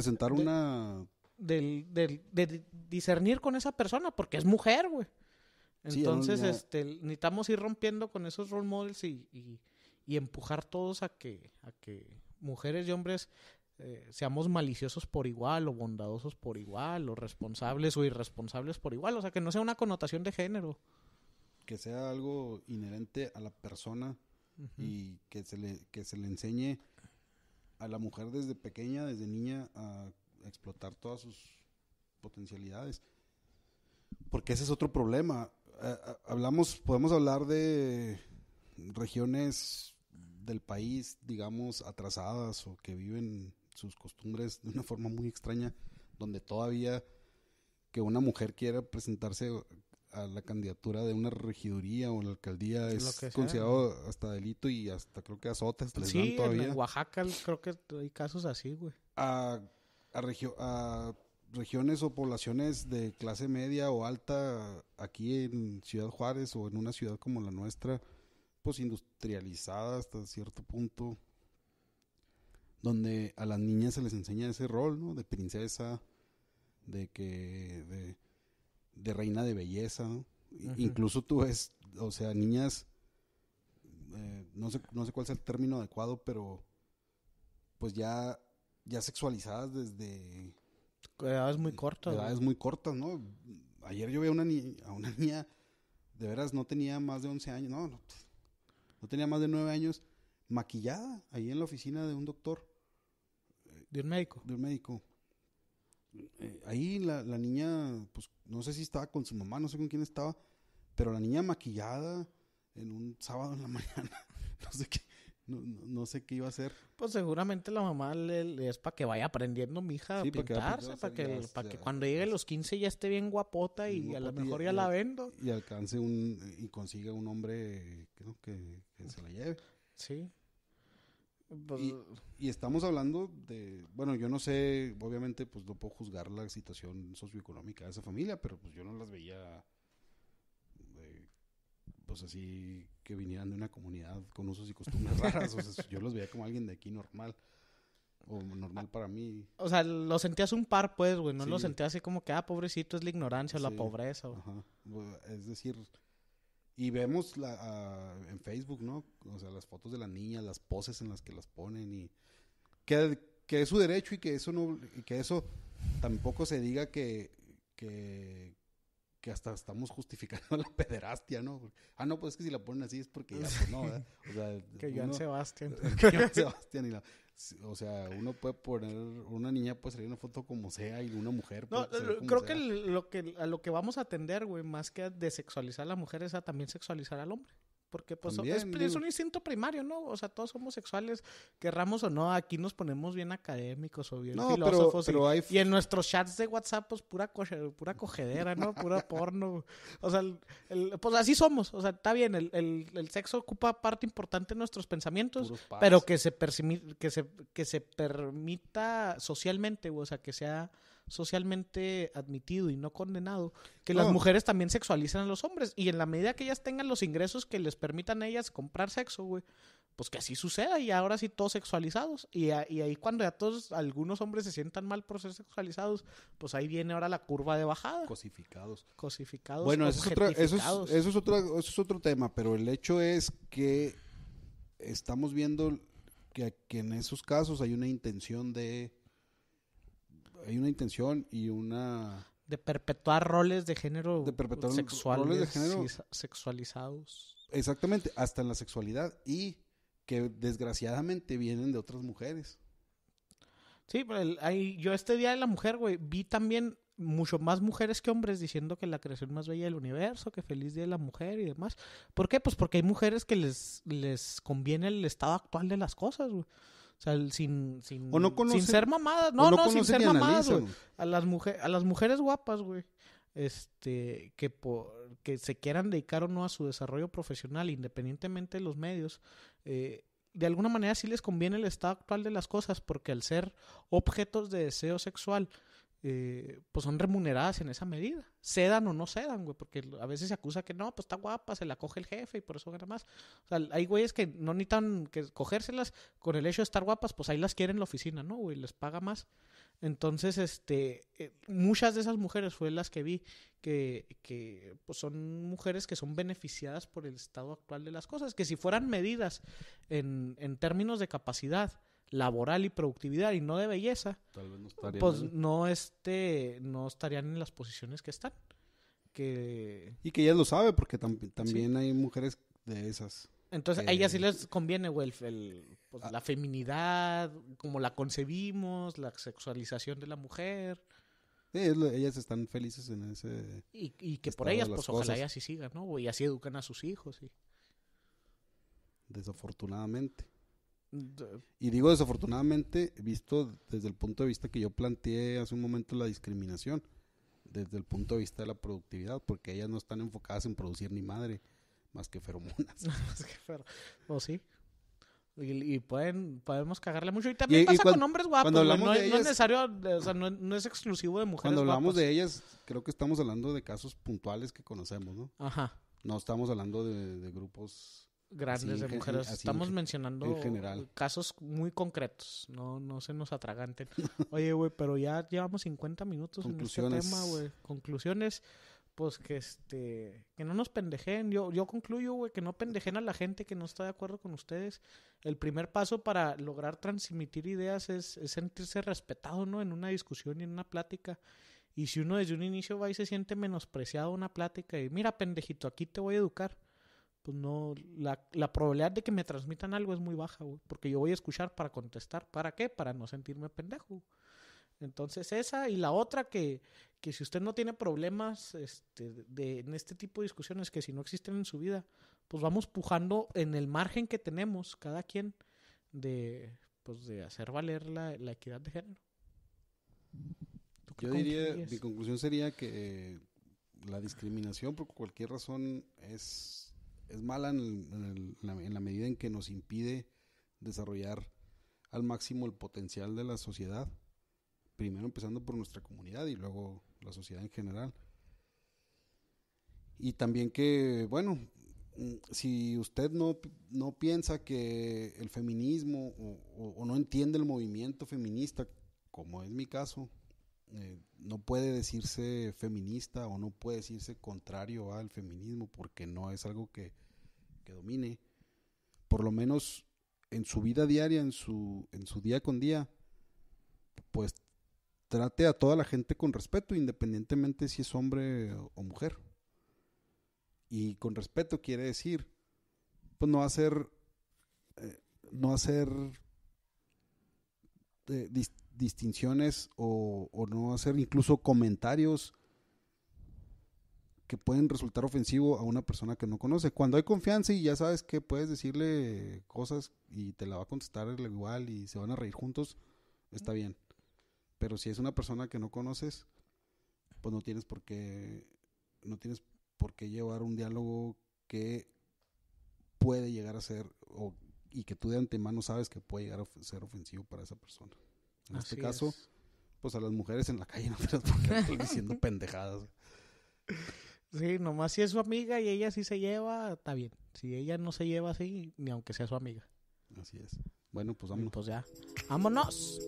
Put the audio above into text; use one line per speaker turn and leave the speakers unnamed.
presentar una...
Del, del, de discernir con esa persona, porque es mujer, güey. Entonces, este, necesitamos ir rompiendo con esos role models y, empujar todos a que, a que mujeres y hombres eh, seamos maliciosos por igual o bondadosos por igual o responsables o irresponsables por igual, o sea, que no sea una connotación de género. Que sea algo
inherente a la persona y que se le, que se le enseñe a la mujer desde pequeña, desde niña, a explotar todas sus potencialidades. Porque ese es otro problema. Eh, eh, hablamos, podemos hablar de regiones del país, digamos, atrasadas o que viven sus costumbres de una forma muy extraña, donde todavía que una mujer quiera presentarse a la candidatura de una regiduría o la alcaldía es considerado hasta delito y
hasta creo que azotes sí, En Oaxaca creo que hay casos así, güey. A,
a regiones o poblaciones de clase media o alta aquí en Ciudad Juárez o en una ciudad como la nuestra, pues industrializada hasta cierto punto, donde a las niñas se les enseña ese rol, ¿no? De princesa, de que... De, de reina de belleza. Incluso tú ves, o sea, niñas, eh, no, sé, no sé cuál es el término adecuado, pero pues ya, ya sexualizadas desde...
Edades muy cortas. Edades muy
cortas, ¿no? Ayer yo vi a una, una niña, de veras no tenía más de 11 años, no, no, no tenía más de 9 años, maquillada ahí en la oficina de un doctor. ¿De un médico? De un médico. Eh, ahí la, niña, pues no sé si estaba con su mamá, no sé con quién estaba, pero la niña maquillada en un sábado en la mañana, no sé qué. No, sé qué iba a hacer.
Pues seguramente la mamá le, es para que vaya aprendiendo mi hija a pintarse, para que, para que, cuando llegue a pues los 15 ya esté bien guapota y, a lo mejor ya la vendo.
Y alcance un, y consiga un hombre que se la lleve. Sí. Pues, y, estamos hablando de, bueno, yo no sé, obviamente pues no puedo juzgar la situación socioeconómica de esa familia, pero pues yo no las veía eh, pues así que vinieran de una comunidad con usos y costumbres raras, o yo los veía como alguien de aquí normal. O normal para mí. O sea,
lo sentías un par, pues, güey. No lo sentías así como que, ah, pobrecito, es la ignorancia o la pobreza. Ajá.
Es decir, y vemos la, en Facebook, ¿no? O sea, las fotos de la niña, las poses en las que las ponen y que, es su derecho y que eso no y que eso tampoco se diga que, que, hasta estamos justificando la pederastia, ¿no? ah, no, pues es que si la ponen así es porque ya, pues no, que pues, Joan Sebastián. que Joan Sebastián y la, o sea, uno puede poner, una niña puede salir una foto como sea y una mujer. Puede no, eh, creo que,
lo que a lo que vamos a atender, güey, más que de sexualizar a la mujer es a también sexualizar al hombre. Porque pues es, pues, un instinto primario, ¿no? O sea, todos somos sexuales, querramos o no, aquí nos ponemos bien académicos o bien filósofos. y, en nuestros chats de WhatsApp, pues pura, cojedera, pura cogedera, ¿no? Pura porno. O sea, pues así somos. O sea, está bien, el, el sexo ocupa parte importante de nuestros pensamientos, pero que se, que que se permita socialmente, o sea, que sea socialmente admitido y no condenado que las mujeres también sexualizan a los hombres. Y en la medida que ellas tengan los ingresos que les permitan a ellas comprar sexo, güey, pues que así suceda. Y ahora sí, todos sexualizados. Y, ahí cuando ya todos, algunos hombres se sientan mal por ser sexualizados, pues ahí viene ahora la curva de bajada. Cosificados. Cosificados. Bueno, eso es, otro, eso, es,
eso es otro tema, pero el hecho es que estamos viendo que, que en esos casos hay una intención de hay una intención y una...
De perpetuar roles de género de perpetuar sexuales, roles género sexualizados.
Exactamente, hasta en la sexualidad y que desgraciadamente vienen de otras mujeres.
Sí, pero yo este Día de la Mujer, güey, vi también mucho más mujeres que hombres diciendo que la creación más bella del universo, que feliz día de la mujer y demás. ¿Por qué? Pues porque hay mujeres que les, les conviene el estado actual de las cosas, güey. O sea, sin, ser mamadas. No, no, sin ser mamadas, A las, mujer, a las mujeres guapas, güey. Este, que, por, que se quieran dedicar o no a su desarrollo profesional, independientemente de los medios, eh, de alguna manera sí les conviene el estado actual de las cosas, porque al ser objetos de deseo sexual, eh, pues son remuneradas en esa medida. Cedan o no cedan, güey, porque a veces se acusa que no, pues está guapa, se la coge el jefe y por eso gana más. O sea, hay güeyes que no necesitan que cogérselas con el hecho de estar guapas, pues ahí las quieren en la oficina, ¿no? Güey, les paga más. Entonces, este, eh, muchas de esas mujeres fue las que vi que, que pues son mujeres que son beneficiadas por el estado actual de las cosas, que si fueran medidas en, en términos de capacidad, laboral y productividad y no de belleza, no pues no, este, no estarían en las posiciones que están. Y
que ella lo sabe porque también hay mujeres de esas. Entonces a ellas
sí les conviene, güey, pues, ah. la feminidad, como la concebimos, la sexualización de la mujer. ellas
están felices en ese...
Y, que por ellas, pues ojalá ellas sí sigan, ¿no? Y así educan a sus hijos.
Desafortunadamente. Y digo desafortunadamente, visto desde el punto de vista que yo planteé hace un momento la discriminación, desde el punto de vista de la productividad, porque ellas no están enfocadas en producir ni madre, más que feromonas. más que
O oh, sí. Y, pueden, podemos cagarle mucho. Y también pasa con hombres guapos. no, es eh, o sea, no, es exclusivo de mujeres. Cuando hablamos de ellas,
creo que estamos hablando de casos puntuales que conocemos, ¿no? Ajá. No estamos hablando de grupos grandes de mujeres. Estamos mencionando
casos muy concretos. No, no se nos atraganten. Oye, güey, pero ya llevamos 50 minutos en este tema, güey. Conclusiones. Pues que este, que no nos pendejen. Yo, yo concluyo, güey, que no pendejen a la gente que no está de acuerdo con ustedes. El primer paso para lograr transmitir ideas es, sentirse respetado, ¿no? En una discusión y en una plática. Y si uno desde un inicio va y se siente menospreciado una plática y mira, pendejito, aquí te voy a educar pues no, la, probabilidad de que me transmitan algo es muy baja, porque yo voy a escuchar para contestar. ¿Para qué? Para no sentirme pendejo. Entonces esa y la otra que, que si usted no tiene problemas este, de, en este tipo de discusiones que si no existen en su vida, pues vamos pujando en el margen que tenemos cada quien de, pues de hacer valer la, la equidad de género. Yo diría, mi
conclusión sería que la discriminación por cualquier razón es es mala en, la, medida en que nos impide desarrollar al máximo el potencial de la sociedad, primero empezando por nuestra comunidad y luego la sociedad en general. Y también que, bueno, mm, si usted no, piensa que el feminismo o no entiende el movimiento feminista, como es mi caso, eh, no puede decirse feminista o no puede decirse contrario al feminismo porque no es algo que, que domine. Por lo menos en su vida diaria, en su, en su día con día, pues trate a toda la gente con respeto, independientemente si es hombre o mujer. Y con respeto quiere decir, pues no hacer, eh, no hacer eh, distinciones o, no hacer incluso comentarios que pueden resultar ofensivo a una persona que no conoce. Cuando hay confianza y ya sabes que puedes decirle cosas y te la va a contestar igual y se van a reír juntos, está bien. Pero si es una persona que no conoces, pues no tienes por qué no tienes por qué llevar un diálogo que puede llegar a ser y que tú de antemano sabes que puede llegar a ser ofensivo para esa persona.
En este caso, pues a las mujeres en la calle no te las estoy diciendo pendejadas. Sí, nomás si es su amiga y ella sí se lleva, está bien. Si ella no se lleva así, ni aunque sea su amiga. Así es. Bueno, pues vámonos. pues ya. ¡Vámonos!